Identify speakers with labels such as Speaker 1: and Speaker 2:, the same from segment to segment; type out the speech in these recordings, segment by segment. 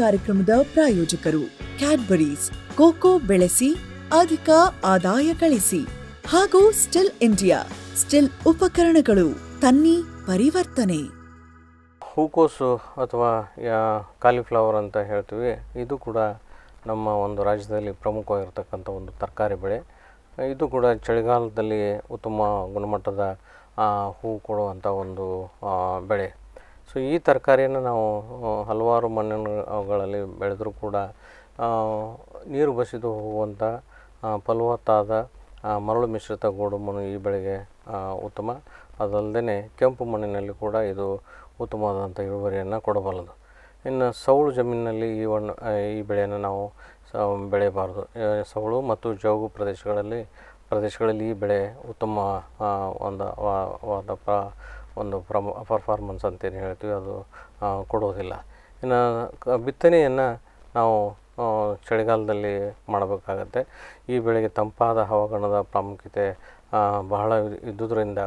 Speaker 1: ಕಾರ್ಯಕ್ರಮದ ಪ್ರಾಯೋಜಕರು Cadbury's cocoa ಬೆಳೆಸಿ ಅಧಿಕ ಆದಾಯ ಗಳಿಸಿ ಹಾಗೂ ಸ್ಟಿಲ್ ಇಂಡಿಯಾ ಸ್ಟಿಲ್ ಉಪಕರಣಗಳು ತನ್ನಿ ಪರಿವರ್ತನೆ
Speaker 2: ಹೂಕೋಸು ಅಥವಾ ಕಾಲಿಫ್ಲವರ್ ಅಂತ ಹೇಳ್ತೀವಿ ಇದು ಕೂಡ ನಮ್ಮ ಒಂದು ರಾಜ್ಯದಲ್ಲಿ ಪ್ರಮುಖವಾಗಿರ್ತಕ್ಕಂಥ ಒಂದು ತರಕಾರಿ ಬೆಳೆ ಇದು ಕೂಡ ಚಳಿಗಾಲದಲ್ಲಿ ಉತ್ತಮ ಗುಣಮಟ್ಟದ ಹೂ ಕೊಡುವಂಥ ಒಂದು ಬೆಳೆ ಸೊ ಈ ತರಕಾರಿಯನ್ನು ನಾವು ಹಲವಾರು ಮಣ್ಣಿನಗಳಲ್ಲಿ ಬೆಳೆದರೂ ಕೂಡ ನೀರು ಬಸಿದು ಹೋಗುವಂಥ ಫಲವತ್ತಾದ ಮರಳು ಮಿಶ್ರಿತ ಗೋಡು ಮಣ್ಣು ಈ ಬೆಳೆಗೆ ಉತ್ತಮ ಅದಲ್ಲದೆ ಕೆಂಪು ಮಣ್ಣಿನಲ್ಲಿ ಕೂಡ ಇದು ಉತ್ತಮವಾದಂಥ ಇಳುವರಿಯನ್ನು ಕೊಡಬಲ್ಲದು ಇನ್ನು ಸೌಳು ಜಮೀನಿನಲ್ಲಿ ಈ ಹಣ್ಣು ಈ ಬೆಳೆಯನ್ನು ನಾವು ಬೆಳೆಯಬಾರ್ದು ಸೌಳು ಮತ್ತು ಜೌಗು ಪ್ರದೇಶಗಳಲ್ಲಿ ಪ್ರದೇಶಗಳಲ್ಲಿ ಈ ಬೆಳೆ ಉತ್ತಮ ಒಂದು ವಾದ ಪ್ರ ಒಂದು ಪ್ರಮ ಪರ್ಫಾರ್ಮೆನ್ಸ್ ಅಂತೇನು ಹೇಳ್ತೀವಿ ಅದು ಕೊಡೋದಿಲ್ಲ ಇನ್ನು ಬಿತ್ತನೆಯನ್ನು ನಾವು ಚಳಿಗಾಲದಲ್ಲಿ ಮಾಡಬೇಕಾಗತ್ತೆ ಈ ಬೆಳೆಗೆ ತಂಪಾದ ಹವಾಗುಣದ ಪ್ರಾಮುಖ್ಯತೆ ಬಹಳ ಇದ್ದುದರಿಂದ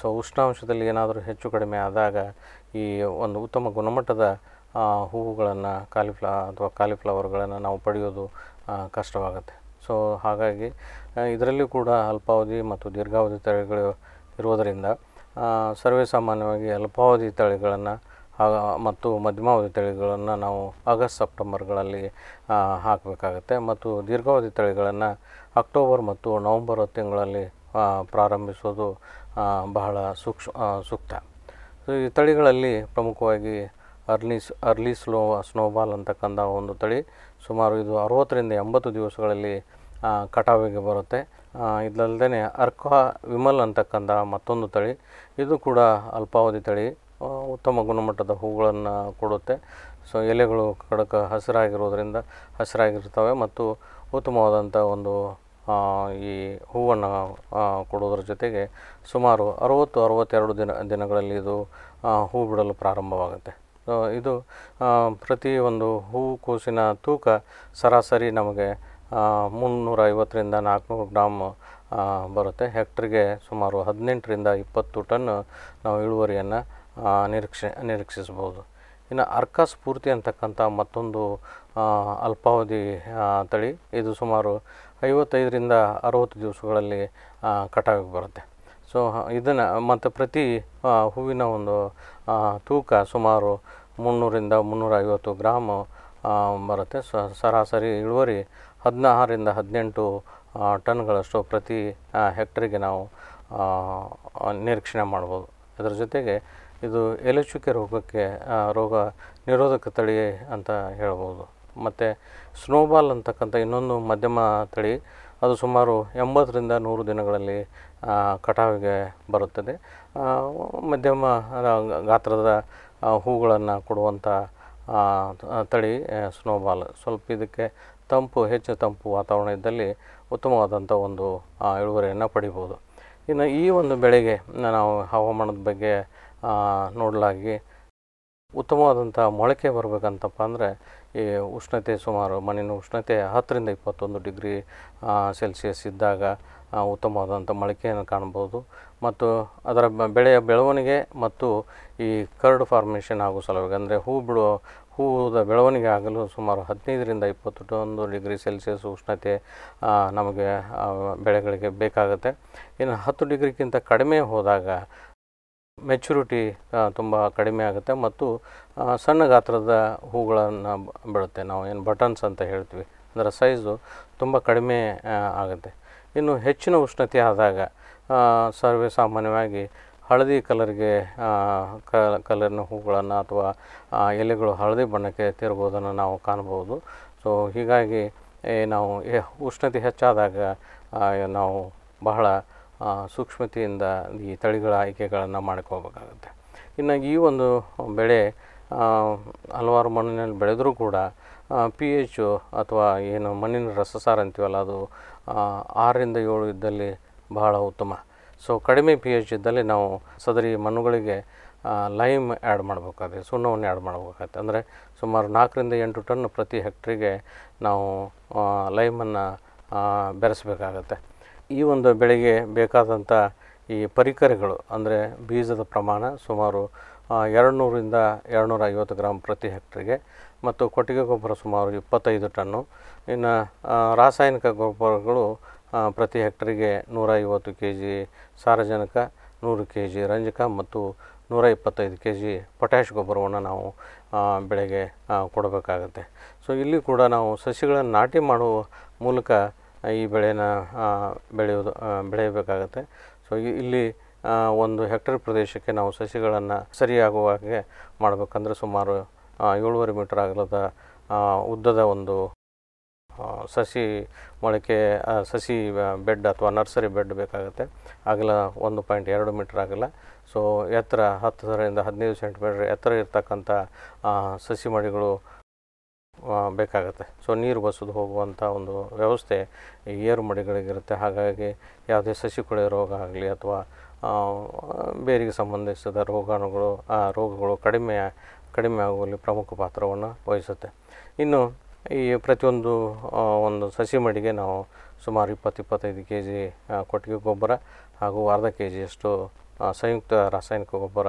Speaker 2: ಸೊ ಉಷ್ಣಾಂಶದಲ್ಲಿ ಏನಾದರೂ ಹೆಚ್ಚು ಕಡಿಮೆ ಆದಾಗ ಈ ಒಂದು ಉತ್ತಮ ಗುಣಮಟ್ಟದ ಹೂವುಗಳನ್ನು ಕಾಲಿಫ್ಲಾ ಅಥವಾ ಕಾಲಿಫ್ಲವರ್ಗಳನ್ನು ನಾವು ಪಡೆಯೋದು ಕಷ್ಟವಾಗುತ್ತೆ ಸೊ ಹಾಗಾಗಿ ಇದರಲ್ಲಿ ಕೂಡ ಅಲ್ಪಾವಧಿ ಮತ್ತು ದೀರ್ಘಾವಧಿ ತಳಿಗಳು ಇರುವುದರಿಂದ ಸರ್ವೇ ಸಾಮಾನ್ಯವಾಗಿ ಅಲ್ಪಾವಧಿ ತಳಿಗಳನ್ನು ಮತ್ತು ಮಧ್ಯಮಾವಧಿ ತಳಿಗಳನ್ನು ನಾವು ಆಗಸ್ಟ್ ಸೆಪ್ಟೆಂಬರ್ಗಳಲ್ಲಿ ಹಾಕಬೇಕಾಗತ್ತೆ ಮತ್ತು ದೀರ್ಘಾವಧಿ ತಳಿಗಳನ್ನು ಅಕ್ಟೋಬರ್ ಮತ್ತು ನವಂಬರ್ ತಿಂಗಳಲ್ಲಿ ಪ್ರಾರಂಭಿಸೋದು ಬಹಳ ಸೂಕ್ಷ್ಮ ಸೂಕ್ತ ಸೊ ಈ ತಳಿಗಳಲ್ಲಿ ಪ್ರಮುಖವಾಗಿ ಅರ್ಲಿ ಅರ್ಲಿ ಸ್ಲೋ ಸ್ನೋಬಾಲ್ ಅಂತಕ್ಕಂಥ ಒಂದು ತಳಿ ಸುಮಾರು ಇದು ಅರವತ್ತರಿಂದ ಎಂಬತ್ತು ದಿವಸಗಳಲ್ಲಿ ಕಟಾವಿಗೆ ಬರುತ್ತೆ ಇದಲ್ಲದೇ ಅರ್ಕ ವಿಮಲ್ ಅಂತಕ್ಕಂಥ ಮತ್ತೊಂದು ತಳಿ ಇದು ಕೂಡ ಅಲ್ಪಾವಧಿ ತಳಿ ಉತ್ತಮ ಗುಣಮಟ್ಟದ ಹೂಗಳನ್ನು ಕೊಡುತ್ತೆ ಸೊ ಎಲೆಗಳು ಕಡಕ ಹಸಿರಾಗಿರೋದ್ರಿಂದ ಹಸಿರಾಗಿರ್ತವೆ ಮತ್ತು ಉತ್ತಮವಾದಂಥ ಒಂದು ಈ ಹೂವನ್ನು ಕೊಡೋದ್ರ ಜೊತೆಗೆ ಸುಮಾರು ಅರುವತ್ತು ಅರವತ್ತೆರಡು ದಿನ ದಿನಗಳಲ್ಲಿ ಇದು ಹೂ ಬಿಡಲು ಪ್ರಾರಂಭವಾಗುತ್ತೆ ಇದು ಪ್ರತಿ ಒಂದು ಹೂಕೋಸಿನ ತೂಕ ಸರಾಸರಿ ನಮಗೆ ಮುನ್ನೂರ ಐವತ್ತರಿಂದ ನಾಲ್ಕುನೂರು ಗ್ರಾಮ್ ಬರುತ್ತೆ ಹೆಕ್ಟ್ರಿಗೆ ಸುಮಾರು ಹದಿನೆಂಟರಿಂದ ಇಪ್ಪತ್ತು ಟನ್ ನಾವು ಇಳುವರಿಯನ್ನು ನಿರೀಕ್ಷೆ ನಿರೀಕ್ಷಿಸ್ಬೋದು ಇನ್ನು ಅರ್ಕ ಸ್ಫೂರ್ತಿ ಅಂತಕ್ಕಂಥ ಮತ್ತೊಂದು ಅಲ್ಪಾವಧಿ ತಳಿ ಇದು ಸುಮಾರು ಐವತ್ತೈದರಿಂದ ಅರುವತ್ತು ದಿವಸಗಳಲ್ಲಿ ಕಟಾವಿಗೆ ಬರುತ್ತೆ ಸೊ ಇದನ್ನು ಮತ್ತು ಪ್ರತಿ ಹೂವಿನ ಒಂದು ತೂಕ ಸುಮಾರು ಮುನ್ನೂರಿಂದ ಮುನ್ನೂರ ಐವತ್ತು ಗ್ರಾಮು ಬರುತ್ತೆ ಸರಾಸರಿ ಇಳುವರಿ ಹದಿನಾರರಿಂದ ಹದಿನೆಂಟು ಟನ್ಗಳಷ್ಟು ಪ್ರತಿ ಹೆಕ್ಟರಿಗೆ ನಾವು ನಿರೀಕ್ಷಣೆ ಮಾಡ್ಬೋದು ಅದರ ಜೊತೆಗೆ ಇದು ಎಲೆಚುಕೆ ರೋಗಕ್ಕೆ ರೋಗ ನಿರೋಧಕ ತಳಿ ಅಂತ ಹೇಳ್ಬೋದು ಮತ್ತು ಸ್ನೋಬಾಲ್ ಅಂತಕ್ಕಂಥ ಇನ್ನೊಂದು ಮಧ್ಯಮ ತಳಿ ಅದು ಸುಮಾರು ಎಂಬತ್ತರಿಂದ ನೂರು ದಿನಗಳಲ್ಲಿ ಕಟಾವಿಗೆ ಬರುತ್ತದೆ ಮಧ್ಯಮ ಗಾತ್ರದ ಹೂಗಳನ್ನು ಕೊಡುವಂಥ ತಳಿ ಸ್ನೋಬಾಲ್ ಸ್ವಲ್ಪ ಇದಕ್ಕೆ ತಂಪು ಹೆಚ್ಚು ತಂಪು ವಾತಾವರಣ ಇದ್ದಲ್ಲಿ ಉತ್ತಮವಾದಂಥ ಒಂದು ಇಳುವರಿಯನ್ನು ಪಡಿಬೋದು ಇನ್ನು ಈ ಒಂದು ಬೆಳೆಗೆ ನಾವು ಹವಾಮಾನದ ಬಗ್ಗೆ ನೋಡಲಾಗಿ ಉತ್ತಮವಾದಂಥ ಮೊಳಕೆ ಬರಬೇಕಂತಪ್ಪ ಅಂದರೆ ಈ ಉಷ್ಣತೆ ಸುಮಾರು ಮಣ್ಣಿನ ಉಷ್ಣತೆ ಹತ್ತರಿಂದ ಇಪ್ಪತ್ತೊಂದು ಡಿಗ್ರಿ ಸೆಲ್ಸಿಯಸ್ ಇದ್ದಾಗ ಉತ್ತಮವಾದಂಥ ಮೊಳಕೆಯನ್ನು ಕಾಣ್ಬೋದು ಮತ್ತು ಅದರ ಬೆಳೆಯ ಬೆಳವಣಿಗೆ ಮತ್ತು ಈ ಕರ್ಡ್ ಫಾರ್ಮೇಷನ್ ಆಗೋ ಸಲುವಾಗಿ ಅಂದರೆ ಹೂ ಬಿಡೋ ಹೂವುದ ಬೆಳವಣಿಗೆ ಆಗಲು ಸುಮಾರು ಹದಿನೈದರಿಂದ ಇಪ್ಪತ್ತೊಂದು ಡಿಗ್ರಿ ಸೆಲ್ಸಿಯಸ್ ಉಷ್ಣತೆ ನಮಗೆ ಬೆಳೆಗಳಿಗೆ ಬೇಕಾಗುತ್ತೆ ಇನ್ನು ಹತ್ತು ಡಿಗ್ರಿಗಿಂತ ಕಡಿಮೆ ಹೋದಾಗ ಮೆಚುರಿಟಿ ತುಂಬ ಕಡಿಮೆ ಆಗುತ್ತೆ ಮತ್ತು ಸಣ್ಣ ಗಾತ್ರದ ಹೂಗಳನ್ನು ಬಿಡುತ್ತೆ ನಾವು ಏನು ಬಟನ್ಸ್ ಅಂತ ಹೇಳ್ತೀವಿ ಅದರ ಸೈಜು ತುಂಬ ಕಡಿಮೆ ಆಗುತ್ತೆ ಇನ್ನು ಹೆಚ್ಚಿನ ಉಷ್ಣತೆ ಆದಾಗ ಸರ್ವೇ ಸಾಮಾನ್ಯವಾಗಿ ಹಳದಿ ಕಲರ್ಗೆ ಕಲರ್ನ ಹೂಗಳನ್ನು ಅಥವಾ ಎಲೆಗಳು ಹಳದಿ ಬಣ್ಣಕ್ಕೆ ತಿರುಗೋದನ್ನು ನಾವು ಕಾಣ್ಬೋದು ಸೊ ಹೀಗಾಗಿ ನಾವು ಉಷ್ಣತೆ ಹೆಚ್ಚಾದಾಗ ನಾವು ಬಹಳ ಸೂಕ್ಷ್ಮತೆಯಿಂದ ಈ ತಳಿಗಳ ಆಯ್ಕೆಗಳನ್ನು ಮಾಡ್ಕೋಬೇಕಾಗುತ್ತೆ ಇನ್ನು ಈ ಒಂದು ಬೆಳೆ ಹಲವಾರು ಮಣ್ಣಿನಲ್ಲಿ ಬೆಳೆದರೂ ಕೂಡ ಪಿ ಎಚ್ ಅಥವಾ ಏನು ಮಣ್ಣಿನ ರಸಸಾರ ಅಂತೀವಲ್ಲ ಅದು ಆರರಿಂದ ಏಳು ಇದ್ದಲ್ಲಿ ಬಹಳ ಉತ್ತಮ ಸೊ ಕಡಿಮೆ ಪಿ ಎಚ್ ಇದ್ದಲ್ಲಿ ನಾವು ಸದರಿ ಮಣ್ಣುಗಳಿಗೆ ಲೈಮ್ ಆ್ಯಡ್ ಮಾಡಬೇಕಾಗುತ್ತೆ ಸುಣ್ಣವನ್ನು ಆ್ಯಡ್ ಮಾಡಬೇಕಾಗತ್ತೆ ಅಂದರೆ ಸುಮಾರು ನಾಲ್ಕರಿಂದ ಎಂಟು ಟನ್ ಪ್ರತಿ ಹೆಕ್ಟ್ರಿಗೆ ನಾವು ಲೈಮನ್ನು ಬೆರೆಸಬೇಕಾಗತ್ತೆ ಈ ಒಂದು ಬೆಳೆಗೆ ಬೇಕಾದಂಥ ಈ ಪರಿಕರಗಳು ಅಂದರೆ ಬೀಜದ ಪ್ರಮಾಣ ಸುಮಾರು ಎರಡುನೂರಿಂದ ಎರಡುನೂರ ಐವತ್ತು ಗ್ರಾಮ್ ಪ್ರತಿ ಹೆಕ್ಟ್ರಿಗೆ ಮತ್ತು ಕೊಟ್ಟಿಗೆ ಗೊಬ್ಬರ ಸುಮಾರು ಇಪ್ಪತ್ತೈದು ಟನ್ನು ಇನ್ನು ರಾಸಾಯನಿಕ ಗೊಬ್ಬರಗಳು ಪ್ರತಿ ಹೆಕ್ಟರ್ಗೆ ನೂರ ಐವತ್ತು ಕೆ ಜಿ ಸಾರಜನಕ ನೂರು ಕೆ ಜಿ ರಂಜಕ ಮತ್ತು ನೂರ ಇಪ್ಪತ್ತೈದು ಕೆ ಜಿ ಪೊಟ್ಯಾಶ್ ಗೊಬ್ಬರವನ್ನು ನಾವು ಬೆಳೆಗೆ ಕೊಡಬೇಕಾಗತ್ತೆ ಸೊ ಇಲ್ಲಿ ಕೂಡ ನಾವು ಸಸಿಗಳನ್ನು ನಾಟಿ ಮಾಡುವ ಮೂಲಕ ಈ ಬೆಳೆನ ಬೆಳೆಯೋದು ಬೆಳೆಯಬೇಕಾಗತ್ತೆ ಸೊ ಇಲ್ಲಿ ಒಂದು ಹೆಕ್ಟರ್ ಪ್ರದೇಶಕ್ಕೆ ನಾವು ಸಸಿಗಳನ್ನು ಸರಿಯಾಗುವ ಹಾಗೆ ಮಾಡಬೇಕಂದ್ರೆ ಸುಮಾರು ಏಳುವರೆ ಮೀಟರ್ ಅಗಲದ ಉದ್ದದ ಒಂದು ಸಸಿ ಮೊಳಕೆ ಸಸಿ ಬೆಡ್ ಅಥವಾ ನರ್ಸರಿ ಬೆಡ್ ಬೇಕಾಗುತ್ತೆ ಅಗಲ ಒಂದು ಪಾಯಿಂಟ್ ಎರಡು ಮೀಟ್ರ್ ಆಗಲ್ಲ ಸೊ ಎತ್ತರ ಹತ್ತರಿಂದ ಹದಿನೈದು ಸೆಂಟಿಮೀಟ್ರ್ ಎತ್ತರ ಇರ್ತಕ್ಕಂಥ ಸಸಿ ಮಡಿಗಳು ಬೇಕಾಗುತ್ತೆ ಸೊ ನೀರು ಬಸದು ಹೋಗುವಂಥ ಒಂದು ವ್ಯವಸ್ಥೆ ಏರು ಮಡಿಗಳಿಗಿರುತ್ತೆ ಹಾಗಾಗಿ ಯಾವುದೇ ಸಸಿ ಕೊಳೆ ರೋಗ ಆಗಲಿ ಅಥವಾ ಬೇರಿಗೆ ಸಂಬಂಧಿಸಿದ ರೋಗಾಣುಗಳು ಆ ರೋಗಗಳು ಕಡಿಮೆ ಕಡಿಮೆ ಆಗುವಲ್ಲಿ ಪ್ರಮುಖ ಪಾತ್ರವನ್ನು ವಹಿಸುತ್ತೆ ಇನ್ನು ಈ ಪ್ರತಿಯೊಂದು ಒಂದು ಸಸಿ ಮಡಿಗೆ ನಾವು ಸುಮಾರು ಇಪ್ಪತ್ತು ಇಪ್ಪತ್ತೈದು ಕೆ ಜಿ ಕೊಟ್ಟಿಗೆ ಗೊಬ್ಬರ ಹಾಗೂ ಅರ್ಧ ಕೆ ಜಿಯಷ್ಟು ಸಂಯುಕ್ತ ರಾಸಾಯನಿಕ ಗೊಬ್ಬರ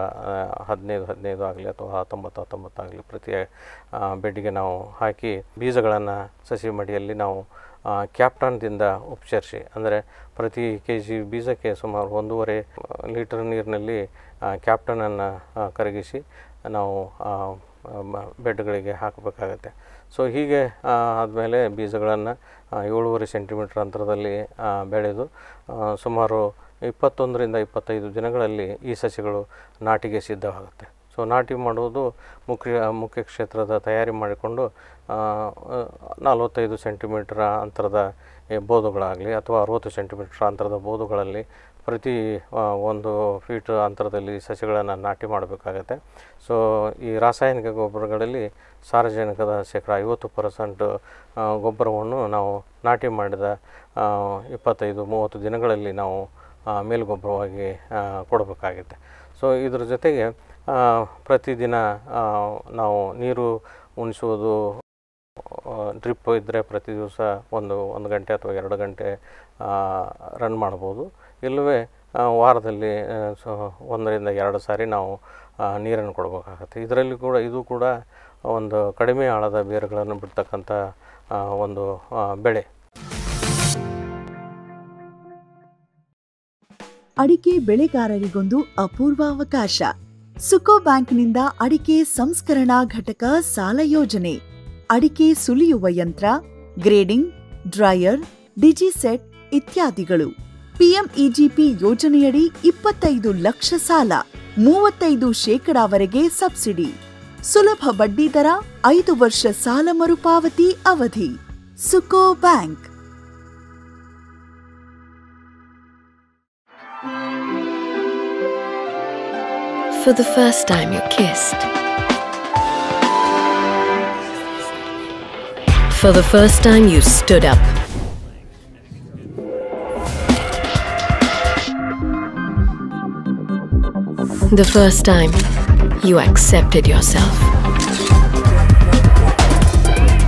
Speaker 2: ಹದಿನೈದು ಹದಿನೈದು ಆಗಲಿ ಅಥವಾ ಹತ್ತೊಂಬತ್ತು ಹತ್ತೊಂಬತ್ತಾಗಲಿ ಪ್ರತಿ ಬೆಡ್ಗೆ ನಾವು ಹಾಕಿ ಬೀಜಗಳನ್ನು ಸಸಿ ಮಡಿಯಲ್ಲಿ ನಾವು ಕ್ಯಾಪ್ಟನ್ದಿಂದ ಉಪಚರಿಸಿ ಅಂದರೆ ಪ್ರತಿ ಕೆ ಜಿ ಬೀಜಕ್ಕೆ ಸುಮಾರು ಒಂದೂವರೆ ಲೀಟರ್ ನೀರಿನಲ್ಲಿ ಕ್ಯಾಪ್ಟನನ್ನು ಕರಗಿಸಿ ನಾವು ಬೆಡ್ಗಳಿಗೆ ಹಾಕಬೇಕಾಗತ್ತೆ ಸೊ ಹೀಗೆ ಆದಮೇಲೆ ಬೀಜಗಳನ್ನು ಏಳುವರೆ ಸೆಂಟಿಮೀಟ್ರ್ ಅಂತರದಲ್ಲಿ ಬೆಳೆದು ಸುಮಾರು ಇಪ್ಪತ್ತೊಂದರಿಂದ ಇಪ್ಪತ್ತೈದು ದಿನಗಳಲ್ಲಿ ಈ ಸಸಿಗಳು ನಾಟಿಗೆ ಸಿದ್ಧವಾಗುತ್ತೆ ಸೊ ನಾಟಿ ಮಾಡುವುದು ಮುಖ್ಯ ಮುಖ್ಯ ಕ್ಷೇತ್ರದ ತಯಾರಿ ಮಾಡಿಕೊಂಡು ನಲವತ್ತೈದು ಸೆಂಟಿಮೀಟ್ರ್ ಅಂತರದ ಬೋದುಗಳಾಗಲಿ ಅಥವಾ ಅರುವತ್ತು ಸೆಂಟಿಮೀಟ್ರ್ ಅಂತರದ ಬೋದುಗಳಲ್ಲಿ ಪ್ರತಿ ಒಂದು ಫೀಟ್ ಅಂತರದಲ್ಲಿ ಸಸಿಗಳನ್ನು ನಾಟಿ ಮಾಡಬೇಕಾಗತ್ತೆ ಸೊ ಈ ರಾಸಾಯನಿಕ ಗೊಬ್ಬರಗಳಲ್ಲಿ ಸಾರ್ವಜನಿಕದ ಶೇಕಡ ಐವತ್ತು ಪರ್ಸೆಂಟ್ ಗೊಬ್ಬರವನ್ನು ನಾವು ನಾಟಿ ಮಾಡಿದ ಇಪ್ಪತ್ತೈದು ಮೂವತ್ತು ದಿನಗಳಲ್ಲಿ ನಾವು ಮೇಲುಗೊಬ್ಬರವಾಗಿ ಕೊಡಬೇಕಾಗುತ್ತೆ ಸೊ ಇದ್ರ ಜೊತೆಗೆ ಪ್ರತಿದಿನ ನಾವು ನೀರು ಉಣಿಸುವುದು ಡ್ರಿಪ್ ಇದ್ದರೆ ಪ್ರತಿ ದಿವಸ ಒಂದು ಒಂದು ಗಂಟೆ ಅಥವಾ ಎರಡು ಗಂಟೆ ರನ್ ಮಾಡ್ಬೋದು ಇಲ್ಲವೇ ವಾರದಲ್ಲಿ ಸೊ ಒಂದರಿಂದ ಎರಡು ಸಾರಿ ನಾವು ನೀರನ್ನು ಕೊಡಬೇಕಾಗತ್ತೆ ಇದರಲ್ಲಿ ಕೂಡ ಇದು ಕೂಡ ಒಂದು ಕಡಿಮೆ ಆಳದ ಬೇರುಗಳನ್ನು ಬಿಡ್ತಕ್ಕಂಥ ಒಂದು ಬೆಳೆ
Speaker 1: ಅಡಿಕೆ ಬೆಳೆಗಾರರಿಗೊಂದು ಅಪೂರ್ವ ಅವಕಾಶ ಸುಕೋ ಬ್ಯಾಂಕ್ನಿಂದ ಅಡಿಕೆ ಸಂಸ್ಕರಣಾ ಘಟಕ ಸಾಲ ಯೋಜನೆ ಅಡಿಕೆ ಸುಲಿಯುವ ಯಂತ್ರ ಗ್ರೇಡಿಂಗ್ ಡ್ರೈಯರ್ ಡಿಜಿಸೆಟ್ ಇತ್ಯಾದಿಗಳು ಪಿಎಂಇಜಿಪಿ ಯೋಜನೆಯಡಿ ಇಪ್ಪತ್ತೈದು ಲಕ್ಷ ಸಾಲ ಮೂವತ್ತೈದು ಶೇಕಡಾವರೆಗೆ ಸಬ್ಸಿಡಿ ಸುಲಭ ಬಡ್ಡಿ ದರ ಐದು ವರ್ಷ ಸಾಲ ಮರುಪಾವತಿ ಅವಧಿ ಸುಕೋ bank For the first time you kissed. For the first time you stood up. The first time, you accepted yourself.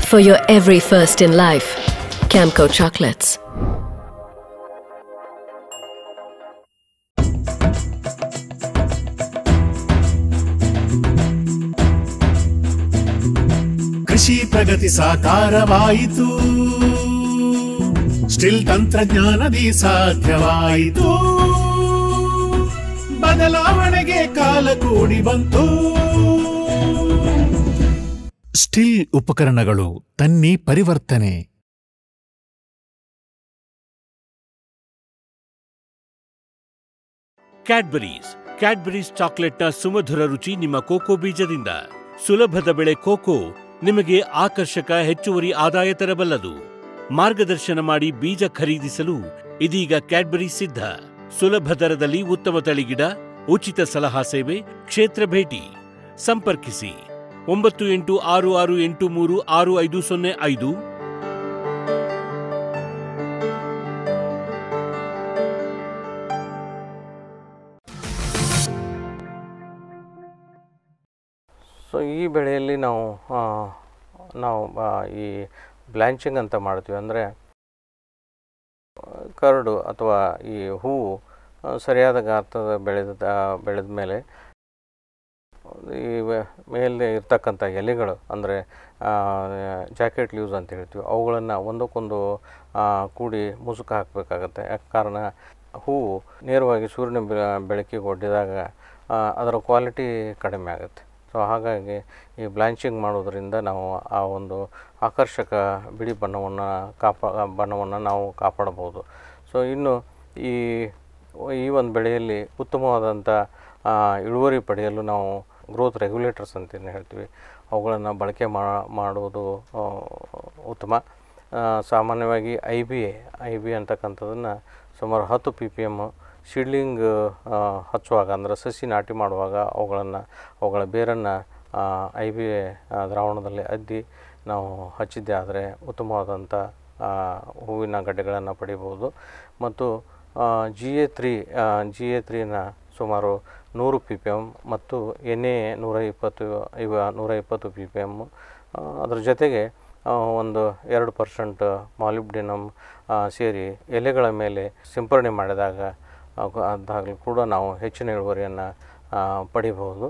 Speaker 1: For your every first in life, Camco Chocolates. ಕೃಷಿ ಪ್ರಗತಿ ಸಾಕಾರವಾಯಿತು ಸ್ಟಿಲ್ ತಂತ್ರಜ್ಞಾನದಿ ಸಾಧ್ಯವಾಯಿತು
Speaker 2: ಬದಲಾವಣೆಗೆ ಕಾಲ ಕೂಡಿ ಬಂತು
Speaker 1: ಸ್ಟಿಲ್ ಉಪಕರಣಗಳು ತನ್ನಿ ಪರಿವರ್ತನೆ
Speaker 2: ಕ್ಯಾಡ್ಬರೀಸ್ ಕ್ಯಾಡ್ಬರೀಸ್ ನ ಸುಮಧುರ ರುಚಿ ನಿಮ್ಮ ಕೋಕೋ ಬೀಜದಿಂದ ಸುಲಭದ ಬೆಳೆ ಕೋಕೋ ನಿಮಗೆ ಆಕರ್ಷಕ ಹೆಚ್ಚುವರಿ ಆದಾಯ ತರಬಲ್ಲದು ಮಾರ್ಗದರ್ಶನ ಮಾಡಿ ಬೀಜ ಖರೀದಿಸಲು ಇದೀಗ ಕ್ಯಾಡ್ಬರೀಸ್ ಸಿದ್ಧ ಸುಲಭ ದರದಲ್ಲಿ ಉತ್ತಮ ತಳಿಗಿಡ ಉಚಿತ ಸಲಹಾ ಸೇವೆ ಕ್ಷೇತ್ರ ಭೇಟಿ ಸಂಪರ್ಕಿಸಿ ಒಂಬತ್ತು ಎಂಟು ಆರು ಆರು ಎಂಟು ಮೂರು ಆರು ಐದು ಸೊನ್ನೆ ಐದು ಸೊ ಈ ಬೆಳೆಯಲ್ಲಿ ನಾವು ನಾವು ಈ ಬ್ಲ್ಯಾಂಚಿಂಗ್ ಅಂತ ಮಾಡ್ತೀವಿ ಅಂದರೆ ಕರಡು ಅಥವಾ ಈ ಹೂವು ಸರಿಯಾದ ಗಾತ್ರದ ಬೆಳೆದ ಬೆಳೆದ ಮೇಲೆ ಈ ಮೇಲೆ ಇರ್ತಕ್ಕಂಥ ಎಲೆಗಳು ಅಂದರೆ ಜಾಕೆಟ್ ಲೀವ್ಸ್ ಅಂತ ಹೇಳ್ತೀವಿ ಅವುಗಳನ್ನು ಒಂದಕ್ಕೊಂದು ಕೂಡಿ ಮುಸುಕು ಹಾಕಬೇಕಾಗತ್ತೆ ಕಾರಣ ಹೂವು ನೇರವಾಗಿ ಸೂರ್ಯನ ಬೆಳಕಿಗೆ ಒಡ್ಡಿದಾಗ ಅದರ ಕ್ವಾಲಿಟಿ ಕಡಿಮೆ ಆಗುತ್ತೆ ಸೊ ಹಾಗಾಗಿ ಈ ಬ್ಲಾಂಚಿಂಗ್ ಮಾಡೋದರಿಂದ ನಾವು ಆ ಒಂದು ಆಕರ್ಷಕ ಬಿಳಿ ಬಣ್ಣವನ್ನು ಕಾಪಾ ಬಣ್ಣವನ್ನು ನಾವು ಕಾಪಾಡಬಹುದು ಸೊ ಇನ್ನು ಈ ಈ ಒಂದು ಬೆಳೆಯಲ್ಲಿ ಉತ್ತಮವಾದಂಥ ಇಳುವರಿ ಪಡೆಯಲು ನಾವು ಗ್ರೋತ್ ರೆಗ್ಯುಲೇಟರ್ಸ್ ಏನು ಹೇಳ್ತೀವಿ ಅವುಗಳನ್ನು ಬಳಕೆ ಮಾಡುವುದು ಉತ್ತಮ ಸಾಮಾನ್ಯವಾಗಿ I B A I B ಅಂತಕ್ಕಂಥದ್ದನ್ನು ಸುಮಾರು ಹತ್ತು ಪಿ ಪಿ ಎಮ್ ಶೀಡ್ಲಿಂಗ್ ಹಚ್ಚುವಾಗ ಅಂದರೆ ಸಸಿ ನಾಟಿ ಮಾಡುವಾಗ ಅವುಗಳನ್ನು ಅವುಗಳ ಬೇರನ್ನು ಐ ಬಿ ಎ ದ್ರಾವಣದಲ್ಲಿ ಅದ್ದಿ ನಾವು ಹಚ್ಚಿದ್ದೆ ಆದರೆ ಉತ್ತಮವಾದಂಥ ಹೂವಿನ ಗಡ್ಡೆಗಳನ್ನು ಪಡಿಬೋದು ಮತ್ತು G A three G A ತ್ರೀನ ಸುಮಾರು ನೂರು ಪಿ ಪಿ ಎಮ್ ಮತ್ತು ಎನ್ ಎ ನೂರ ಇಪ್ಪತ್ತು ಇವ ನೂರ ಇಪ್ಪತ್ತು ಪಿ ಪಿ ಎಮ್ಮು ಅದ್ರ ಜೊತೆಗೆ ಒಂದು ಎರಡು ಪರ್ಸೆಂಟ್ ಮಾಲಿಬ್ಡಿನಮ್ ಸೇರಿ ಎಲೆಗಳ ಮೇಲೆ ಸಿಂಪರಣೆ ಮಾಡಿದಾಗ ಅದಾಗಲೂ ಕೂಡ ನಾವು ಹೆಚ್ಚಿನ ಇಳುವರಿಯನ್ನು ಪಡಿಬಹುದು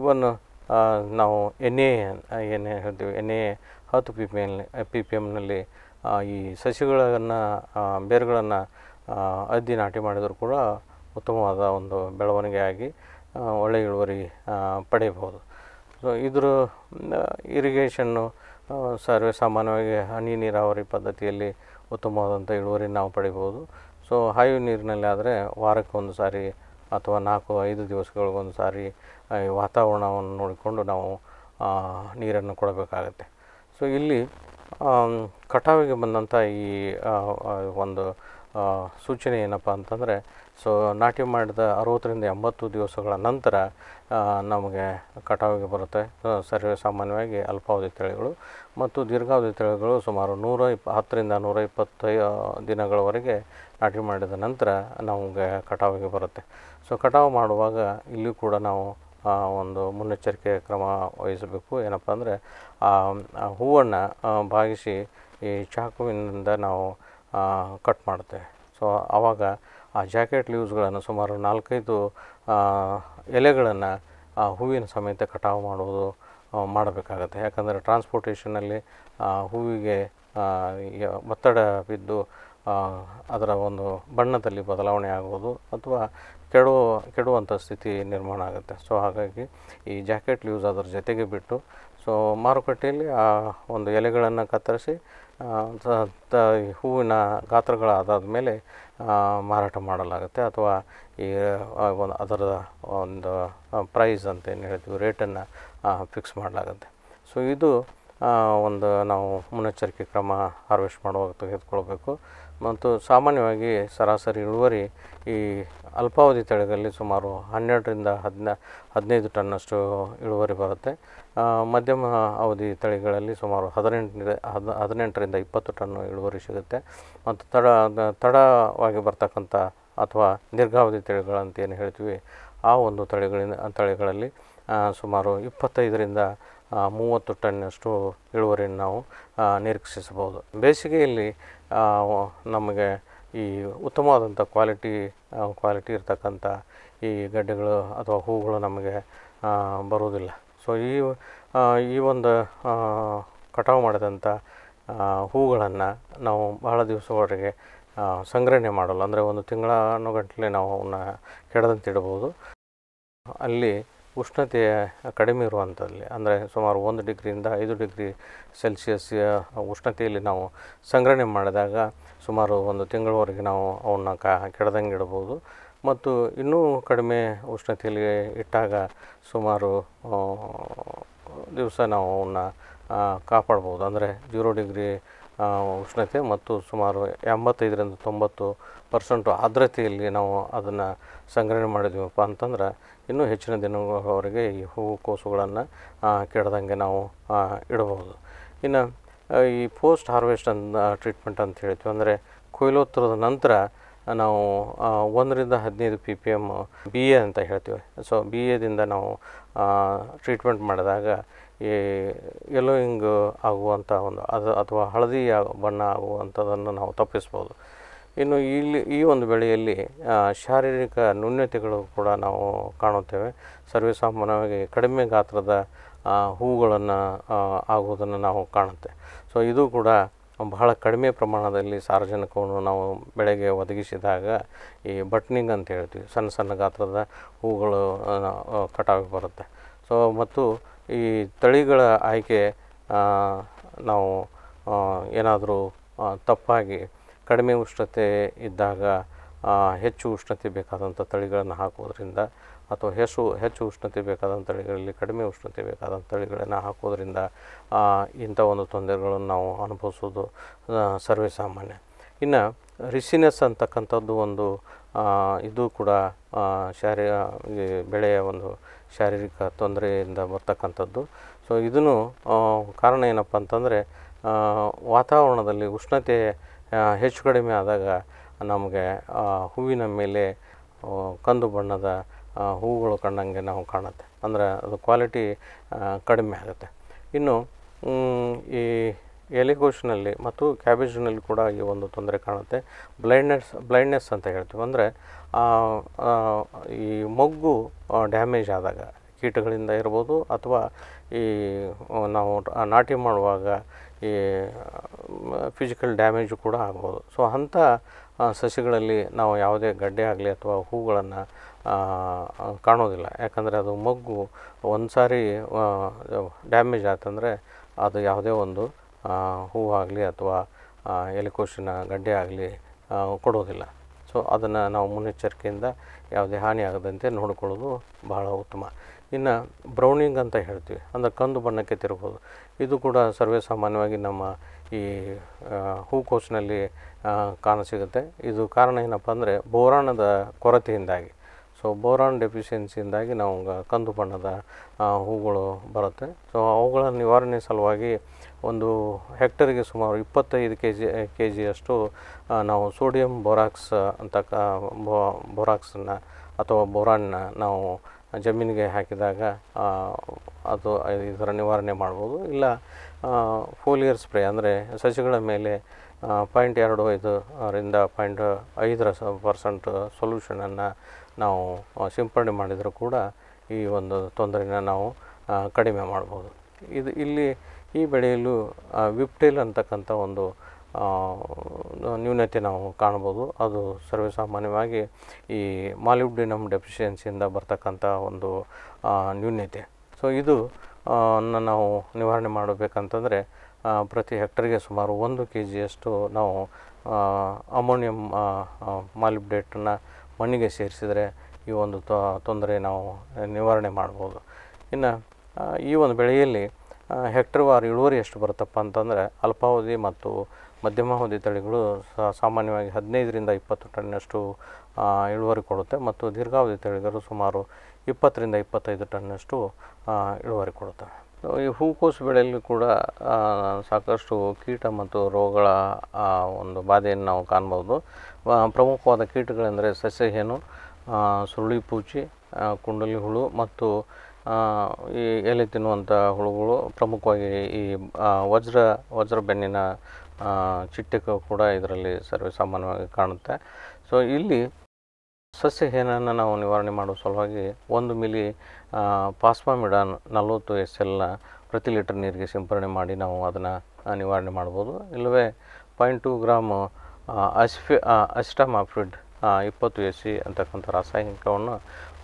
Speaker 2: ಇವನ್ನು ನಾವು ಎನ್ ಎ ಏನು ಹೇಳ್ತೀವಿ ಎನ್ ಎ ಹತ್ತು P P L P P ಎಮ್ನಲ್ಲಿ ಈ ಸಸಿಗಳನ್ನು ಬೇರುಗಳನ್ನು ಅದ್ದಿ ನಾಟಿ ಮಾಡಿದರೂ ಕೂಡ ಉತ್ತಮವಾದ ಒಂದು ಬೆಳವಣಿಗೆ ಆಗಿ ಒಳ್ಳೆಯ ಇಳುವರಿ ಪಡೆಯಬಹುದು ಸೊ ಇದ್ರ ಇರಿಗೇಷನ್ನು ಸರ್ವೇ ಸಾಮಾನ್ಯವಾಗಿ ಹನಿ ನೀರಾವರಿ ಪದ್ಧತಿಯಲ್ಲಿ ಉತ್ತಮವಾದಂಥ ಇಳುವರಿ ನಾವು ಪಡಿಬೋದು ಸೊ ಹಾಯು ನೀರಿನಲ್ಲಿ ಆದರೆ ವಾರಕ್ಕೊಂದು ಸಾರಿ ಅಥವಾ ನಾಲ್ಕು ಐದು ದಿವಸಗಳಿಗೊಂದು ಸಾರಿ ವಾತಾವರಣವನ್ನು ನೋಡಿಕೊಂಡು ನಾವು ನೀರನ್ನು ಕೊಡಬೇಕಾಗತ್ತೆ ಸೊ ಇಲ್ಲಿ ಕಟಾವಿಗೆ ಬಂದಂಥ ಈ ಒಂದು ಸೂಚನೆ ಏನಪ್ಪ ಅಂತಂದರೆ ಸೊ ನಾಟಿ ಮಾಡಿದ ಅರವತ್ತರಿಂದ ಎಂಬತ್ತು ದಿವಸಗಳ ನಂತರ ನಮಗೆ ಕಟಾವಿಗೆ ಬರುತ್ತೆ ಸರ್ವೇ ಸಾಮಾನ್ಯವಾಗಿ ಅಲ್ಪಾವಧಿ ತಳಿಗಳು ಮತ್ತು ದೀರ್ಘಾವಧಿ ತಳಿಗಳು ಸುಮಾರು ನೂರ ಇಪ್ಪ ಹತ್ತರಿಂದ ನೂರ ಇಪ್ಪತ್ತೈ ದಿನಗಳವರೆಗೆ ನಾಟಿ ಮಾಡಿದ ನಂತರ ನಮಗೆ ಕಟಾವಿಗೆ ಬರುತ್ತೆ ಸೊ ಕಟಾವು ಮಾಡುವಾಗ ಇಲ್ಲಿ ಕೂಡ ನಾವು ಒಂದು ಮುನ್ನೆಚ್ಚರಿಕೆ ಕ್ರಮ ವಹಿಸಬೇಕು ಏನಪ್ಪ ಅಂದರೆ ಆ ಹೂವನ್ನು ಬಾಗಿಸಿ ಈ ಚಾಕುವಿನಿಂದ ನಾವು ಕಟ್ ಮಾಡ್ತೇವೆ ಸೊ ಆವಾಗ ಆ ಜಾಕೆಟ್ ಲೀವ್ಸ್ಗಳನ್ನು ಸುಮಾರು ನಾಲ್ಕೈದು ಎಲೆಗಳನ್ನು ಆ ಹೂವಿನ ಸಮೇತ ಕಟಾವು ಮಾಡುವುದು ಮಾಡಬೇಕಾಗತ್ತೆ ಯಾಕಂದರೆ ಟ್ರಾನ್ಸ್ಪೋರ್ಟೇಷನಲ್ಲಿ ಹೂವಿಗೆ ಒತ್ತಡ ಬಿದ್ದು ಅದರ ಒಂದು ಬಣ್ಣದಲ್ಲಿ ಬದಲಾವಣೆ ಆಗುವುದು ಅಥವಾ ಕೆಡುವ ಕೆಡುವಂಥ ಸ್ಥಿತಿ ನಿರ್ಮಾಣ ಆಗುತ್ತೆ ಸೊ ಹಾಗಾಗಿ ಈ ಜಾಕೆಟ್ ಯೂಸ್ ಅದರ ಜೊತೆಗೆ ಬಿಟ್ಟು ಸೊ ಮಾರುಕಟ್ಟೆಯಲ್ಲಿ ಆ ಒಂದು ಎಲೆಗಳನ್ನು ಕತ್ತರಿಸಿ ಹೂವಿನ ಹೂವಿನ ಅದಾದ ಮೇಲೆ ಮಾರಾಟ ಮಾಡಲಾಗುತ್ತೆ ಅಥವಾ ಈ ಒಂದು ಅದರ ಒಂದು ಪ್ರೈಸ್ ಅಂತ ಏನು ಹೇಳ್ತೀವಿ ರೇಟನ್ನು ಫಿಕ್ಸ್ ಮಾಡಲಾಗುತ್ತೆ ಸೊ ಇದು ಒಂದು ನಾವು ಮುನ್ನೆಚ್ಚರಿಕೆ ಕ್ರಮ ಹಾರ್ವೆಸ್ಟ್ ಮಾಡುವಾಗ ತೆಗೆದುಕೊಳ್ಬೇಕು ಮತ್ತು ಸಾಮಾನ್ಯವಾಗಿ ಸರಾಸರಿ ಇಳುವರಿ ಈ ಅಲ್ಪಾವಧಿ ತಳಿಗಳಲ್ಲಿ ಸುಮಾರು ಹನ್ನೆರಡರಿಂದ ಹದಿನ ಹದಿನೈದು ಟನ್ನಷ್ಟು ಇಳುವರಿ ಬರುತ್ತೆ ಮಧ್ಯಮ ಅವಧಿ ತಳಿಗಳಲ್ಲಿ ಸುಮಾರು ಹದಿನೆಂಟರಿಂದ ಹದ ಹದಿನೆಂಟರಿಂದ ಇಪ್ಪತ್ತು ಟನ್ನು ಇಳುವರಿ ಸಿಗುತ್ತೆ ಮತ್ತು ತಡ ತಡವಾಗಿ ಬರ್ತಕ್ಕಂಥ ಅಥವಾ ದೀರ್ಘಾವಧಿ ತಳಿಗಳಂತ ಏನು ಹೇಳ್ತೀವಿ ಆ ಒಂದು ತಳಿಗಳಿಂದ ತಳಿಗಳಲ್ಲಿ ಸುಮಾರು ಇಪ್ಪತ್ತೈದರಿಂದ ಮೂವತ್ತು ಟನ್ನಷ್ಟು ಇಳುವರಿಯನ್ನು ನಾವು ನಿರೀಕ್ಷಿಸಬಹುದು ಬೇಸಿಗೆಯಲ್ಲಿ ನಮಗೆ ಈ ಉತ್ತಮವಾದಂಥ ಕ್ವಾಲಿಟಿ ಕ್ವಾಲಿಟಿ ಇರತಕ್ಕಂಥ ಈ ಗಡ್ಡೆಗಳು ಅಥವಾ ಹೂವುಗಳು ನಮಗೆ ಬರುವುದಿಲ್ಲ ಸೊ ಈ ಈ ಒಂದು ಕಟಾವು ಮಾಡಿದಂಥ ಹೂಗಳನ್ನು ನಾವು ಬಹಳ ದಿವಸವರೆಗೆ ಸಂಗ್ರಹಣೆ ಮಾಡಲು ಅಂದರೆ ಒಂದು ತಿಂಗಳಾನು ಗಂಟಲೆ ನಾವು ಅವನ್ನ ಕೆಡದಂತಿಡ್ಬೋದು ಅಲ್ಲಿ ಉಷ್ಣತೆ ಕಡಿಮೆ ಇರುವಂಥಲ್ಲಿ ಅಂದರೆ ಸುಮಾರು ಒಂದು ಡಿಗ್ರಿಯಿಂದ ಐದು ಡಿಗ್ರಿ ಸೆಲ್ಸಿಯಸ್ ಉಷ್ಣತೆಯಲ್ಲಿ ನಾವು ಸಂಗ್ರಹಣೆ ಮಾಡಿದಾಗ ಸುಮಾರು ಒಂದು ತಿಂಗಳವರೆಗೆ ನಾವು ಅವನ್ನ ಕಾ ಕೆಡದಂಗೆ ಇಡ್ಬೋದು ಮತ್ತು ಇನ್ನೂ ಕಡಿಮೆ ಉಷ್ಣತೆಯಲ್ಲಿ ಇಟ್ಟಾಗ ಸುಮಾರು ದಿವಸ ನಾವು ಅವನ್ನ ಕಾಪಾಡ್ಬೋದು ಅಂದರೆ ಜೀರೋ ಡಿಗ್ರಿ ಉಷ್ಣತೆ ಮತ್ತು ಸುಮಾರು ಎಂಬತ್ತೈದರಿಂದ ತೊಂಬತ್ತು ಪರ್ಸೆಂಟು ಆರ್ದ್ರತೆಯಲ್ಲಿ ನಾವು ಅದನ್ನು ಸಂಗ್ರಹಣೆ ಮಾಡಿದ್ವಿಪ್ಪ ಅಂತಂದ್ರೆ ಇನ್ನೂ ಹೆಚ್ಚಿನ ದಿನಗಳವರೆಗೆ ಈ ಕೋಸುಗಳನ್ನು ಕೆಡದಂಗೆ ನಾವು ಇಡಬಹುದು ಇನ್ನು ಈ ಪೋಸ್ಟ್ ಹಾರ್ವೆಸ್ಟ್ ಅಂತ ಟ್ರೀಟ್ಮೆಂಟ್ ಅಂತ ಹೇಳ್ತೀವಿ ಅಂದರೆ ಕೊಯ್ಲೋತ್ತರದ ನಂತರ ನಾವು ಒಂದರಿಂದ ಹದಿನೈದು P P M B A ಅಂತ ಹೇಳ್ತೀವಿ ಸೊ ಬಿ ಎದಿಂದ ನಾವು ಟ್ರೀಟ್ಮೆಂಟ್ ಮಾಡಿದಾಗ ಈ ಎಲ್ಲೋಯಿಂಗ್ ಆಗುವಂಥ ಒಂದು ಅದು ಅಥವಾ ಹಳದಿ ಬಣ್ಣ ಆಗುವಂಥದ್ದನ್ನು ನಾವು ತಪ್ಪಿಸ್ಬೋದು ಇನ್ನು ಇಲ್ಲಿ ಈ ಒಂದು ಬೆಳೆಯಲ್ಲಿ ಶಾರೀರಿಕ ನ್ಯೂನತೆಗಳು ಕೂಡ ನಾವು ಕಾಣುತ್ತೇವೆ ಸರ್ವೇಸಾಮಾನ್ಯವಾಗಿ ಕಡಿಮೆ ಗಾತ್ರದ ಹೂವುಗಳನ್ನು ಆಗುವುದನ್ನು ನಾವು ಕಾಣುತ್ತೆ ಸೊ ಇದು ಕೂಡ ಬಹಳ ಕಡಿಮೆ ಪ್ರಮಾಣದಲ್ಲಿ ಸಾರ್ವಜನಿಕವನ್ನು ನಾವು ಬೆಳೆಗೆ ಒದಗಿಸಿದಾಗ ಈ ಬಟ್ನಿಂಗ್ ಅಂತ ಹೇಳ್ತೀವಿ ಸಣ್ಣ ಸಣ್ಣ ಗಾತ್ರದ ಹೂಗಳು ಕಟಾವಿಗೆ ಬರುತ್ತೆ ಸೊ ಮತ್ತು ಈ ತಳಿಗಳ ಆಯ್ಕೆ ನಾವು ಏನಾದರೂ ತಪ್ಪಾಗಿ ಕಡಿಮೆ ಉಷ್ಣತೆ ಇದ್ದಾಗ ಹೆಚ್ಚು ಉಷ್ಣತೆ ಬೇಕಾದಂಥ ತಳಿಗಳನ್ನು ಹಾಕೋದ್ರಿಂದ ಅಥವಾ ಹೆಸು ಹೆಚ್ಚು ಉಷ್ಣತೆ ಬೇಕಾದಂಥ ತಳಿಗಳಲ್ಲಿ ಕಡಿಮೆ ಉಷ್ಣತೆ ಬೇಕಾದಂಥ ತಳಿಗಳನ್ನು ಹಾಕೋದ್ರಿಂದ ಇಂಥ ಒಂದು ತೊಂದರೆಗಳನ್ನು ನಾವು ಅನುಭವಿಸೋದು ಸರ್ವೇ ಸಾಮಾನ್ಯ ಇನ್ನು ರಿಸಿನೆಸ್ ಅಂತಕ್ಕಂಥದ್ದು ಒಂದು ಇದು ಕೂಡ ಶಾರೀ ಬೆಳೆಯ ಒಂದು ಶಾರೀರಿಕ ತೊಂದರೆಯಿಂದ ಬರ್ತಕ್ಕಂಥದ್ದು ಸೊ ಇದನ್ನು ಕಾರಣ ಏನಪ್ಪ ಅಂತಂದರೆ ವಾತಾವರಣದಲ್ಲಿ ಉಷ್ಣತೆ ಹೆಚ್ಚು ಕಡಿಮೆ ಆದಾಗ ನಮಗೆ ಹೂವಿನ ಮೇಲೆ ಕಂದು ಬಣ್ಣದ ಹೂಗಳು ಕಂಡಂಗೆ ನಾವು ಕಾಣುತ್ತೆ ಅಂದರೆ ಅದು ಕ್ವಾಲಿಟಿ ಕಡಿಮೆ ಆಗುತ್ತೆ ಇನ್ನು ಈ ಎಲೆಕೋಶ್ನಲ್ಲಿ ಮತ್ತು ಕ್ಯಾಬೇಜ್ನಲ್ಲಿ ಕೂಡ ಈ ಒಂದು ತೊಂದರೆ ಕಾಣುತ್ತೆ ಬ್ಲೈಂಡ್ನೆಸ್ ಬ್ಲೈಂಡ್ನೆಸ್ ಅಂತ ಹೇಳ್ತೀವಿ ಅಂದರೆ ಈ ಮೊಗ್ಗು ಡ್ಯಾಮೇಜ್ ಆದಾಗ ಕೀಟಗಳಿಂದ ಇರ್ಬೋದು ಅಥವಾ ಈ ನಾವು ನಾಟಿ ಮಾಡುವಾಗ ಈ ಫಿಸಿಕಲ್ ಡ್ಯಾಮೇಜು ಕೂಡ ಆಗ್ಬೋದು ಸೊ ಅಂಥ ಸಸಿಗಳಲ್ಲಿ ನಾವು ಯಾವುದೇ ಗಡ್ಡೆ ಆಗಲಿ ಅಥವಾ ಹೂಗಳನ್ನು ಕಾಣೋದಿಲ್ಲ ಯಾಕಂದರೆ ಅದು ಮೊಗ್ಗು ಒಂದು ಸಾರಿ ಡ್ಯಾಮೇಜ್ ಆಯ್ತಂದರೆ ಅದು ಯಾವುದೇ ಒಂದು ಹೂವಾಗಲಿ ಅಥವಾ ಎಲೆಕೋಸಿನ ಗಡ್ಡೆ ಆಗಲಿ ಕೊಡೋದಿಲ್ಲ ಸೊ ಅದನ್ನು ನಾವು ಮುನ್ನೆಚ್ಚರಿಕೆಯಿಂದ ಯಾವುದೇ ಹಾನಿ ಆಗದಂತೆ ನೋಡಿಕೊಳ್ಳೋದು ಬಹಳ ಉತ್ತಮ ಇನ್ನು ಬ್ರೌನಿಂಗ್ ಅಂತ ಹೇಳ್ತೀವಿ ಅಂದರೆ ಕಂದು ಬಣ್ಣಕ್ಕೆ ತಿರುಗೋದು ಇದು ಕೂಡ ಸರ್ವೇ ಸಾಮಾನ್ಯವಾಗಿ ನಮ್ಮ ಈ ಹೂಕೋಸಿನಲ್ಲಿ ಕಾಣಸಿಗುತ್ತೆ ಇದು ಕಾರಣ ಏನಪ್ಪ ಅಂದರೆ ಬೋರಾಣದ ಕೊರತೆಯಿಂದಾಗಿ ಸೊ ಬೋರಾನ್ ಡೆಫಿಷಿಯನ್ಸಿಯಿಂದಾಗಿ ನಾವು ಕಂದು ಬಣ್ಣದ ಹೂಗಳು ಬರುತ್ತೆ ಸೊ ಅವುಗಳ ನಿವಾರಣೆ ಸಲುವಾಗಿ ಒಂದು ಹೆಕ್ಟರಿಗೆ ಸುಮಾರು ಇಪ್ಪತ್ತೈದು ಕೆ ಜಿ ಕೆ ಜಿಯಷ್ಟು ನಾವು ಸೋಡಿಯಂ ಬೊರಾಕ್ಸ್ ಅಂತ ಬೊರಾಕ್ಸನ್ನು ಅಥವಾ ಬೋರಾನ್ನ ನಾವು ಜಮೀನಿಗೆ ಹಾಕಿದಾಗ ಅದು ಇದರ ನಿವಾರಣೆ ಮಾಡ್ಬೋದು ಇಲ್ಲ ಫೋಲಿಯರ್ ಸ್ಪ್ರೇ ಅಂದರೆ ಸಸಿಗಳ ಮೇಲೆ ಪಾಯಿಂಟ್ ಎರಡು ಐದು ರಿಂದ ಪಾಯಿಂಟ್ ಐದರ ಸ ಪರ್ಸೆಂಟ್ ಸೊಲ್ಯೂಷನನ್ನು ನಾವು ಸಿಂಪಡಣೆ ಮಾಡಿದರೂ ಕೂಡ ಈ ಒಂದು ತೊಂದರೆನ ನಾವು ಕಡಿಮೆ ಮಾಡ್ಬೋದು ಇದು ಇಲ್ಲಿ ಈ ಬೆಳೆಯಲು ವಿಪ್ಟೇಲ್ ಅಂತಕ್ಕಂಥ ಒಂದು ನ್ಯೂನತೆ ನಾವು ಕಾಣ್ಬೋದು ಅದು ಸರ್ವೇಸಾಮಾನ್ಯವಾಗಿ ಈ ಮಾಲಿಬ್ಡಿನಮ್ ಡೆಫಿಷಿಯನ್ಸಿಯಿಂದ ಬರ್ತಕ್ಕಂಥ ಒಂದು ನ್ಯೂನ್ಯತೆ ಸೊ ಇದು ನಾವು ನಿವಾರಣೆ ಮಾಡಬೇಕಂತಂದರೆ ಪ್ರತಿ ಹೆಕ್ಟರ್ಗೆ ಸುಮಾರು ಒಂದು ಕೆ ಜಿಯಷ್ಟು ನಾವು ಅಮೋನಿಯಂ ಮಾಲಿಬ್ಡೇಟನ್ನು ಮಣ್ಣಿಗೆ ಸೇರಿಸಿದರೆ ಈ ಒಂದು ತೊಂದರೆ ನಾವು ನಿವಾರಣೆ ಮಾಡ್ಬೋದು ಇನ್ನು ಈ ಒಂದು ಬೆಳೆಯಲ್ಲಿ ಹೆಕ್ಟರ್ ವಾರು ಇಳುವರಿ ಎಷ್ಟು ಬರುತ್ತಪ್ಪ ಅಂತಂದರೆ ಅಲ್ಪಾವಧಿ ಮತ್ತು ಮಧ್ಯಮ ಅವಧಿ ತಳಿಗಳು ಸಾಮಾನ್ಯವಾಗಿ ಹದಿನೈದರಿಂದ ಇಪ್ಪತ್ತು ಟನ್ನಷ್ಟು ಇಳುವರಿ ಕೊಡುತ್ತೆ ಮತ್ತು ದೀರ್ಘಾವಧಿ ತಳಿಗಳು ಸುಮಾರು ಇಪ್ಪತ್ತರಿಂದ ಇಪ್ಪತ್ತೈದು ಟನ್ನಷ್ಟು ಇಳುವರಿ ಕೊಡುತ್ತೆ ಈ ಹೂಕೋಸು ಬೆಳೆಯಲ್ಲಿ ಕೂಡ ಸಾಕಷ್ಟು ಕೀಟ ಮತ್ತು ರೋಗಗಳ ಒಂದು ಬಾಧೆಯನ್ನು ನಾವು ಕಾಣ್ಬೋದು ಪ್ರಮುಖವಾದ ಕೀಟಗಳೆಂದರೆ ಸಸ್ಯಹೇನು ಸುರುಳಿ ಪೂಚಿ ಕುಂಡಲಿ ಹುಳು ಮತ್ತು ಈ ಎಲೆ ತಿನ್ನುವಂಥ ಹುಳುಗಳು ಪ್ರಮುಖವಾಗಿ ಈ ವಜ್ರ ವಜ್ರ ಬೆನ್ನಿನ ಚಿಟ್ಟೆಕು ಕೂಡ ಇದರಲ್ಲಿ ಸಾಮಾನ್ಯವಾಗಿ ಕಾಣುತ್ತೆ ಸೊ ಇಲ್ಲಿ ಸಸ್ಯ ಹೇನನ್ನು ನಾವು ನಿವಾರಣೆ ಮಾಡುವ ಸಲುವಾಗಿ ಒಂದು ಮಿಲಿ ಪಾಸ್ಮಾಮಿಡಾನ್ ನಲವತ್ತು ಎಸ್ ಎಲ್ನ ಪ್ರತಿ ಲೀಟರ್ ನೀರಿಗೆ ಸಿಂಪರಣೆ ಮಾಡಿ ನಾವು ಅದನ್ನು ನಿವಾರಣೆ ಮಾಡ್ಬೋದು ಇಲ್ಲವೇ ಪಾಯಿಂಟ್ ಟು ಗ್ರಾಮು ಅಸ್ಫಿ ಅಸ್ಟಾಮಾಫಿಡ್ ಇಪ್ಪತ್ತು ಎಸ್ ಸಿ ಅಂತಕ್ಕಂಥ ರಾಸಾಯನಿಕವನ್ನು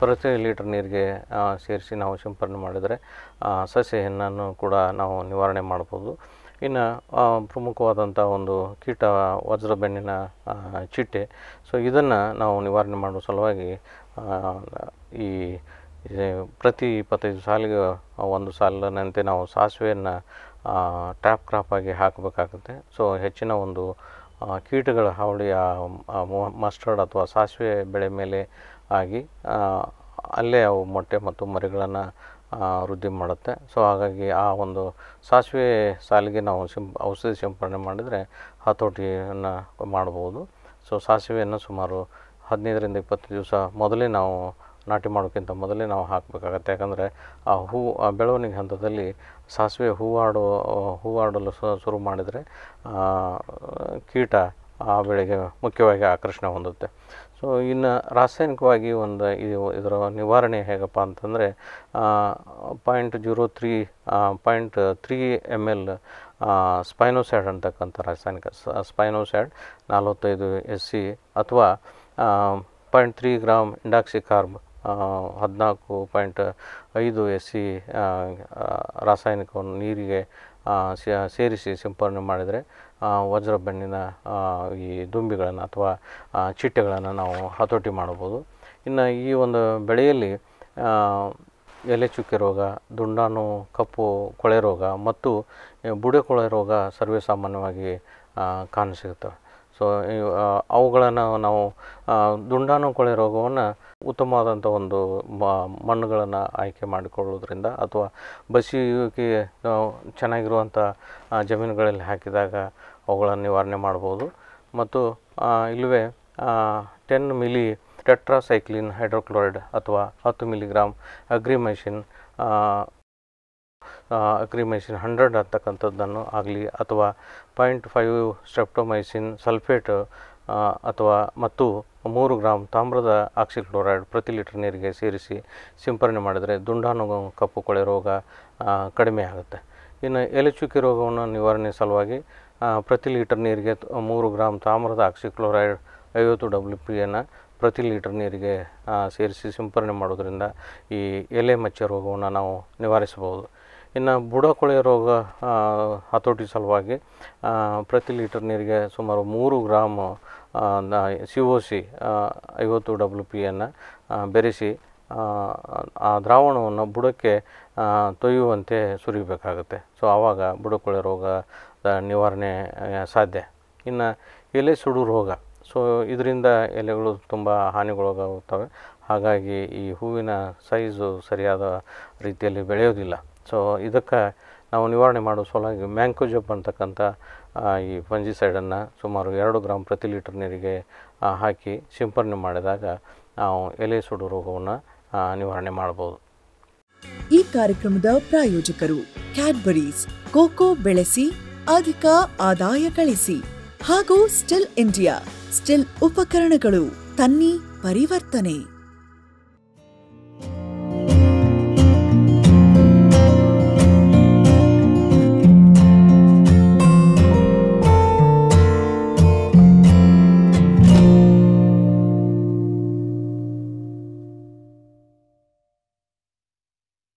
Speaker 2: ಪ್ರತಿ ಲೀಟರ್ ನೀರಿಗೆ ಸೇರಿಸಿ ನಾವು ಸಿಂಪರಣೆ ಮಾಡಿದರೆ ಸಸ್ಯ ಹೆಣ್ಣನ್ನು ಕೂಡ ನಾವು ನಿವಾರಣೆ ಮಾಡ್ಬೋದು ಇನ್ನು ಪ್ರಮುಖವಾದಂಥ ಒಂದು ಕೀಟ ವಜ್ರ ಬೆಣ್ಣಿನ ಚಿಟ್ಟೆ ಸೊ ಇದನ್ನು ನಾವು ನಿವಾರಣೆ ಮಾಡುವ ಸಲುವಾಗಿ ಈ ಪ್ರತಿ ಇಪ್ಪತ್ತೈದು ಸಾಲಿಗೆ ಒಂದು ಸಾಲಿನಂತೆ ನಾವು ಸಾಸಿವೆಯನ್ನು ಟ್ಯಾಪ್ ಕ್ರಾಪ್ ಆಗಿ ಹಾಕಬೇಕಾಗುತ್ತೆ ಸೊ ಹೆಚ್ಚಿನ ಒಂದು ಕೀಟಗಳ ಹಾವಳಿ ಮಸ್ಟರ್ಡ್ ಅಥವಾ ಸಾಸಿವೆ ಬೆಳೆ ಮೇಲೆ ಆಗಿ ಅಲ್ಲೇ ಅವು ಮೊಟ್ಟೆ ಮತ್ತು ಮರಿಗಳನ್ನು ವೃದ್ಧಿ ಮಾಡುತ್ತೆ ಸೊ ಹಾಗಾಗಿ ಆ ಒಂದು ಸಾಸಿವೆ ಸಾಲಿಗೆ ನಾವು ಸಿಂಪ ಔಷಧಿ ಸಿಂಪಡಣೆ ಮಾಡಿದರೆ ಹತೋಟಿಯನ್ನು ಮಾಡ್ಬೋದು ಸೊ ಸಾಸಿವೆಯನ್ನು ಸುಮಾರು ಹದಿನೈದರಿಂದ ಇಪ್ಪತ್ತು ದಿವಸ ಮೊದಲೇ ನಾವು ನಾಟಿ ಮಾಡೋಕ್ಕಿಂತ ಮೊದಲೇ ನಾವು ಹಾಕಬೇಕಾಗತ್ತೆ ಯಾಕಂದರೆ ಆ ಹೂ ಬೆಳವಣಿಗೆ ಹಂತದಲ್ಲಿ ಸಾಸಿವೆ ಹೂವಾಡೋ ಹೂವಾಡಲು ಶುರು ಮಾಡಿದರೆ ಕೀಟ ಆ ಬೆಳೆಗೆ ಮುಖ್ಯವಾಗಿ ಆಕರ್ಷಣೆ ಹೊಂದುತ್ತೆ ಸೊ ಇನ್ನು ರಾಸಾಯನಿಕವಾಗಿ ಒಂದು ಇದು ಇದರ ನಿವಾರಣೆ ಹೇಗಪ್ಪ ಅಂತಂದರೆ point zero three point three M L spinosad ಅಂತಕ್ಕಂಥ ರಾಸಾಯನಿಕ ಸ್ಪೈನೋಸ್ಯಾಡ್ ನಲವತ್ತೈದು ಎಸ್ ಸಿ ಅಥವಾ ಪಾಯಿಂಟ್ ತ್ರೀ ಗ್ರಾಮ್ ಇಂಡಾಕ್ಸಿಕಾರ್ಬ್ ಹದಿನಾಲ್ಕು ಪಾಯಿಂಟ್ ಐದು ಎಸ್ ಸಿ ರಾಸಾಯನಿಕವನ್ನು ನೀರಿಗೆ ಸೇರಿಸಿ ಸಿಂಪರಣೆ ಮಾಡಿದರೆ ವಜ್ರ ಬೆಣ್ಣಿನ ಈ ದುಂಬಿಗಳನ್ನು ಅಥವಾ ಚಿಟ್ಟೆಗಳನ್ನು ನಾವು ಹತೋಟಿ ಮಾಡ್ಬೋದು ಇನ್ನು ಈ ಒಂದು ಬೆಳೆಯಲ್ಲಿ ಎಲೆ ಚುಕ್ಕೆ ರೋಗ ದುಂಡಾನು ಕಪ್ಪು ಕೊಳೆ ರೋಗ ಮತ್ತು ಬುಡ ಕೊಳೆ ರೋಗ ಸರ್ವೇ ಸಾಮಾನ್ಯವಾಗಿ ಕಾಣಸಿಗುತ್ತವೆ ಸೊ ಅವುಗಳನ್ನು ನಾವು ಕೊಳೆ ರೋಗವನ್ನು ಉತ್ತಮವಾದಂಥ ಒಂದು ಮಣ್ಣುಗಳನ್ನು ಆಯ್ಕೆ ಮಾಡಿಕೊಳ್ಳೋದ್ರಿಂದ ಅಥವಾ ಬಸಿಯುವಿಕೆ ಚೆನ್ನಾಗಿರುವಂಥ ಜಮೀನುಗಳಲ್ಲಿ ಹಾಕಿದಾಗ ಅವುಗಳನ್ನು ನಿವಾರಣೆ ಮಾಡ್ಬೋದು ಮತ್ತು ಇಲ್ಲವೇ ಟೆನ್ ಮಿಲಿ ಟೆಟ್ರಾಸೈಕ್ಲಿನ್ ಹೈಡ್ರೋಕ್ಲೋರೈಡ್ ಅಥವಾ ಹತ್ತು ಮಿಲಿಗ್ರಾಮ್ ಅಗ್ರಿಮೆಷಿನ್ ಅಕ್ರಿಮೈಸಿನ್ ಹಂಡ್ರೆಡ್ ಅಂತಕ್ಕಂಥದ್ದನ್ನು ಆಗಲಿ ಅಥವಾ ಪಾಯಿಂಟ್ ಫೈವ್ ಸ್ಟ್ರೆಪ್ಟೊಮೈಸಿನ್ ಸಲ್ಫೇಟ್ ಅಥವಾ ಮತ್ತು ಮೂರು ಗ್ರಾಮ್ ತಾಮ್ರದ ಆಕ್ಸಿಕ್ಲೋರೈಡ್ ಪ್ರತಿ ಲೀಟರ್ ನೀರಿಗೆ ಸೇರಿಸಿ ಸಿಂಪರಣೆ ಮಾಡಿದರೆ ದುಂಡಾನು ಕಪ್ಪು ಕೊಳೆ ರೋಗ ಕಡಿಮೆ ಆಗುತ್ತೆ ಇನ್ನು ಎಲೆಚುಕಿ ರೋಗವನ್ನು ನಿವಾರಣೆ ಸಲುವಾಗಿ ಪ್ರತಿ ಲೀಟರ್ ನೀರಿಗೆ ಮೂರು ಗ್ರಾಮ್ ತಾಮ್ರದ ಆಕ್ಸಿಕ್ಲೋರೈಡ್ ಐವತ್ತು ಡಬ್ಲ್ಯೂ ಪಿಯನ್ನು ಪ್ರತಿ ಲೀಟರ್ ನೀರಿಗೆ ಸೇರಿಸಿ ಸಿಂಪರಣೆ ಮಾಡೋದರಿಂದ ಈ ಎಲೆ ಮಚ್ಚೆ ರೋಗವನ್ನು ನಾವು ನಿವಾರಿಸಬಹುದು ಇನ್ನು ಬುಡಕೊಳೆ ರೋಗ ಹತೋಟಿ ಸಲುವಾಗಿ ಪ್ರತಿ ಲೀಟರ್ ನೀರಿಗೆ ಸುಮಾರು ಮೂರು ಗ್ರಾಮ್ ಸಿ ಒ ಸಿ ಐವತ್ತು ಡಬ್ಲ್ಯೂ ಪಿಯನ್ನು ಬೆರೆಸಿ ಆ ದ್ರಾವಣವನ್ನು ಬುಡಕ್ಕೆ ತೊಯ್ಯುವಂತೆ ಸುರಿಬೇಕಾಗುತ್ತೆ ಸೊ ಆವಾಗ ಬುಡಕೊಳೆ ರೋಗ ನಿವಾರಣೆ ಸಾಧ್ಯ ಇನ್ನು ಎಲೆ ಸುಡು ರೋಗ ಸೊ ಇದರಿಂದ ಎಲೆಗಳು ತುಂಬ ಹಾನಿಗೊಳಗಾಗುತ್ತವೆ ಹಾಗಾಗಿ ಈ ಹೂವಿನ ಸೈಜು ಸರಿಯಾದ ರೀತಿಯಲ್ಲಿ ಬೆಳೆಯೋದಿಲ್ಲ ಸೊ ಇದಕ್ಕೆ ನಾವು ನಿವಾರಣೆ ಮಾಡೋ ಸಲುವಾಗಿ ಮ್ಯಾಂಕೋಜಬ್ ಅಂತಕ್ಕಂಥ ಈ ಸೈಡನ್ನು ಸುಮಾರು ಎರಡು ಗ್ರಾಮ್ ಪ್ರತಿ ಲೀಟರ್ ನೀರಿಗೆ ಹಾಕಿ ಸಿಂಪರಣೆ ಮಾಡಿದಾಗ ನಾವು ಎಲೆ ಸುಡು ರೋಗವನ್ನು ನಿವಾರಣೆ ಮಾಡಬಹುದು
Speaker 1: ಈ ಕಾರ್ಯಕ್ರಮದ ಪ್ರಾಯೋಜಕರು ಕ್ಯಾಡ್ಬರೀಸ್ ಕೋಕೋ ಬೆಳೆಸಿ ಅಧಿಕ ಆದಾಯ ಗಳಿಸಿ ಹಾಗೂ ಸ್ಟಿಲ್ ಇಂಡಿಯಾ ಸ್ಟಿಲ್ ಉಪಕರಣಗಳು ತನ್ನಿ ಪರಿವರ್ತನೆ